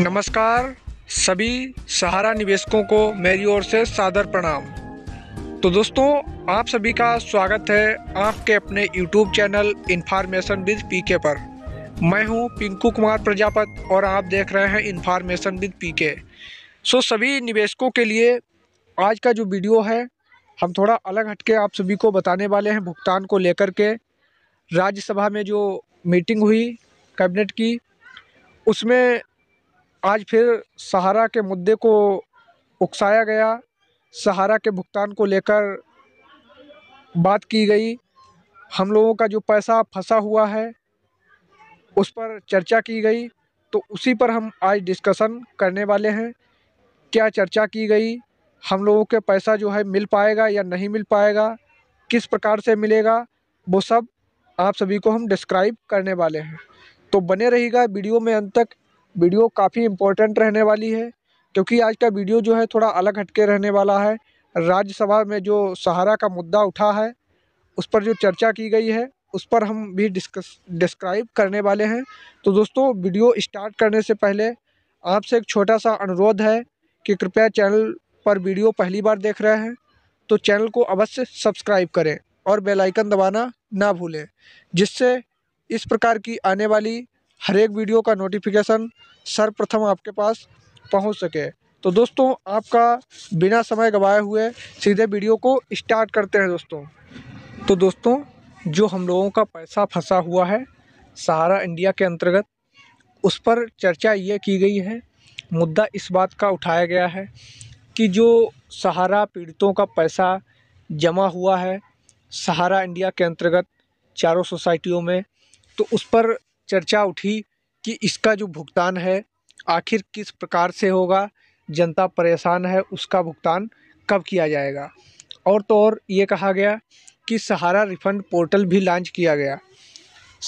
नमस्कार सभी सहारा निवेशकों को मेरी ओर से सादर प्रणाम तो दोस्तों आप सभी का स्वागत है आपके अपने YouTube channel information with PK पर मैं हूं पिंकू कुमार प्रजापत और आप देख रहे हैं इन्फॉर्मेशन विद पीके सो सभी निवेशकों के लिए आज का जो वीडियो है हम थोड़ा अलग हटके आप सभी को बताने वाले हैं भुगतान को लेकर के राज्यसभा में जो मीटिंग हुई कैबिनेट की उसमें आज फिर सहारा के मुद्दे को उकसाया गया सहारा के भुगतान को लेकर बात की गई हम लोगों का जो पैसा फंसा हुआ है उस पर चर्चा की गई तो उसी पर हम आज डिस्कशन करने वाले हैं क्या चर्चा की गई हम लोगों के पैसा जो है मिल पाएगा या नहीं मिल पाएगा किस प्रकार से मिलेगा वो सब आप सभी को हम डिस्क्राइब करने वाले हैं तो बने रहिएगा वीडियो में अंत तक वीडियो काफ़ी इम्पोर्टेंट रहने वाली है क्योंकि आज का वीडियो जो है थोड़ा अलग हटके रहने वाला है राज्यसभा में जो सहारा का मुद्दा उठा है उस पर जो चर्चा की गई है उस पर हम भी डिस्कस डिस्क्राइब करने वाले हैं तो दोस्तों वीडियो स्टार्ट करने से पहले आपसे एक छोटा सा अनुरोध है कि कृपया चैनल पर वीडियो पहली बार देख रहे हैं तो चैनल को अवश्य सब्सक्राइब करें और बेल आइकन दबाना ना भूलें जिससे इस प्रकार की आने वाली हर एक वीडियो का नोटिफिकेशन सर्वप्रथम आपके पास पहुंच सके तो दोस्तों आपका बिना समय गवाए हुए सीधे वीडियो को स्टार्ट करते हैं दोस्तों तो दोस्तों जो हम लोगों का पैसा फंसा हुआ है सहारा इंडिया के अंतर्गत उस पर चर्चा ये की गई है मुद्दा इस बात का उठाया गया है कि जो सहारा पीड़ितों का पैसा जमा हुआ है सहारा इंडिया के अंतर्गत चारों सोसाइटियों में तो उस पर चर्चा उठी कि इसका जो भुगतान है आखिर किस प्रकार से होगा जनता परेशान है उसका भुगतान कब किया जाएगा और तो और ये कहा गया कि सहारा रिफ़ंड पोर्टल भी लॉन्च किया गया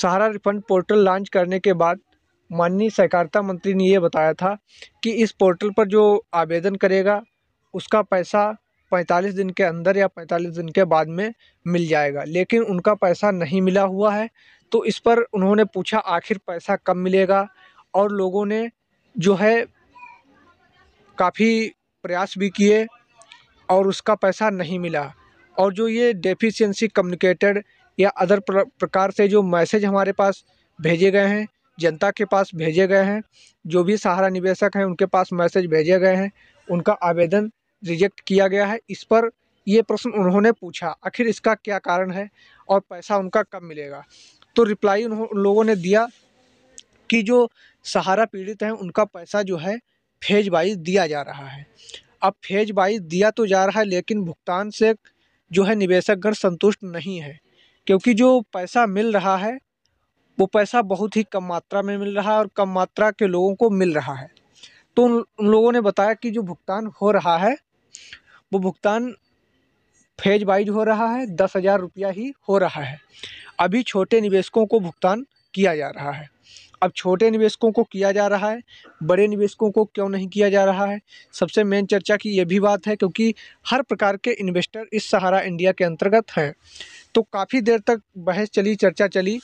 सहारा रिफ़ंड पोर्टल लॉन्च करने के बाद माननीय सहकारिता मंत्री ने ये बताया था कि इस पोर्टल पर जो आवेदन करेगा उसका पैसा 45 दिन के अंदर या 45 दिन के बाद में मिल जाएगा लेकिन उनका पैसा नहीं मिला हुआ है तो इस पर उन्होंने पूछा आखिर पैसा कब मिलेगा और लोगों ने जो है काफ़ी प्रयास भी किए और उसका पैसा नहीं मिला और जो ये डेफिशिएंसी कम्युनिकेटेड या अदर प्रकार से जो मैसेज हमारे पास भेजे गए हैं जनता के पास भेजे गए हैं जो भी सहारा निवेशक हैं उनके पास मैसेज भेजे गए हैं उनका आवेदन रिजेक्ट किया गया है इस पर ये प्रश्न उन्होंने पूछा आखिर इसका क्या कारण है और पैसा उनका कब मिलेगा तो रिप्लाई उन लोगों ने दिया कि जो सहारा पीड़ित हैं उनका पैसा जो है फेज वाइज दिया जा रहा है अब फेज वाइज दिया तो जा रहा है लेकिन भुगतान से जो है निवेशकगण संतुष्ट नहीं है क्योंकि जो पैसा मिल रहा है वो पैसा बहुत ही कम मात्रा में मिल रहा है और कम मात्रा के लोगों को मिल रहा है तो उन लोगों ने बताया कि जो भुगतान हो रहा है वो भुगतान फेज वाइज हो रहा है दस हज़ार रुपया ही हो रहा है अभी छोटे निवेशकों को भुगतान किया जा रहा है अब छोटे निवेशकों को किया जा रहा है बड़े निवेशकों को क्यों नहीं किया जा रहा है सबसे मेन चर्चा की यह भी बात है क्योंकि हर प्रकार के इन्वेस्टर इस सहारा इंडिया के अंतर्गत हैं तो काफ़ी देर तक बहस चली चर्चा चली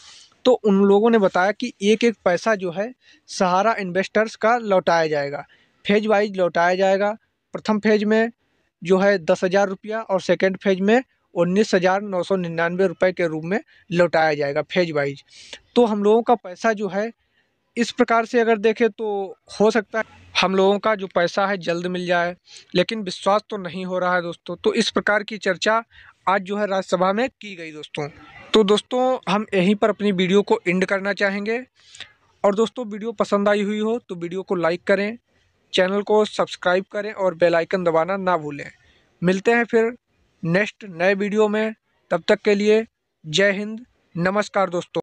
तो उन लोगों ने बताया कि एक एक पैसा जो है सहारा इन्वेस्टर्स का लौटाया जाएगा फेज वाइज लौटाया जाएगा प्रथम फेज में जो है दस हज़ार रुपया और सेकेंड फेज में उन्नीस हज़ार नौ सौ निन्यानवे रुपये के रूप में लौटाया जाएगा फेज वाइज तो हम लोगों का पैसा जो है इस प्रकार से अगर देखें तो हो सकता है हम लोगों का जो पैसा है जल्द मिल जाए लेकिन विश्वास तो नहीं हो रहा है दोस्तों तो इस प्रकार की चर्चा आज जो है राज्यसभा में की गई दोस्तों तो दोस्तों हम यहीं पर अपनी वीडियो को एंड करना चाहेंगे और दोस्तों वीडियो पसंद आई हुई हो तो वीडियो को लाइक करें चैनल को सब्सक्राइब करें और बेल आइकन दबाना ना भूलें मिलते हैं फिर नेक्स्ट नए वीडियो में तब तक के लिए जय हिंद नमस्कार दोस्तों